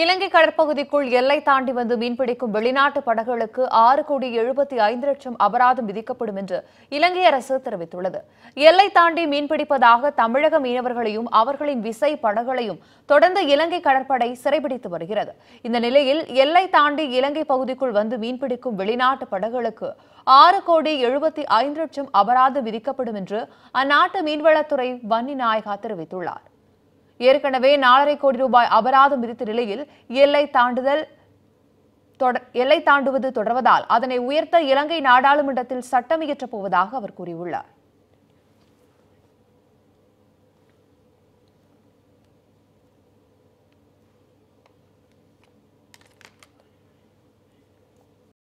இலங்கை கடற்பகுதிக்குள் எல்லை தாண்டி வந்து மீன்பிடிக்கும் வெளிநாட்டு படகுகளுக்கு ஆறு கோடி எழுபத்தி ஐந்து லட்சம் அபராதம் விதிக்கப்படும் என்று இலங்கை அரசு தெரிவித்துள்ளது எல்லை தாண்டி மீன்பிடிப்பதாக தமிழக மீனவர்களையும் அவர்களின் விசை படகுகளையும் தொடர்ந்து இலங்கை கடற்படை சிறைபிடித்து வருகிறது இந்த நிலையில் எல்லை தாண்டி இலங்கை பகுதிக்குள் வந்து மீன்பிடிக்கும் வெளிநாட்டு படகுகளுக்கு ஆறு கோடி எழுபத்தி ஐந்து லட்சம் அபராதம் விதிக்கப்படும் என்று அந்நாட்டு மீன்வளத்துறை வன்னி நாயகா தெரிவித்துள்ளார் ஏற்கனவே நாலரை கோடி ரூபாய் அபராதம் விதித்த நிலையில் எல்லை தாண்டுதல் எல்லை தாண்டுவது தொடர்வதால் அதனை உயர்த்த இலங்கை நாடாளுமன்றத்தில் சட்டம் இயற்றப் போவதாக அவர் கூறியுள்ளார்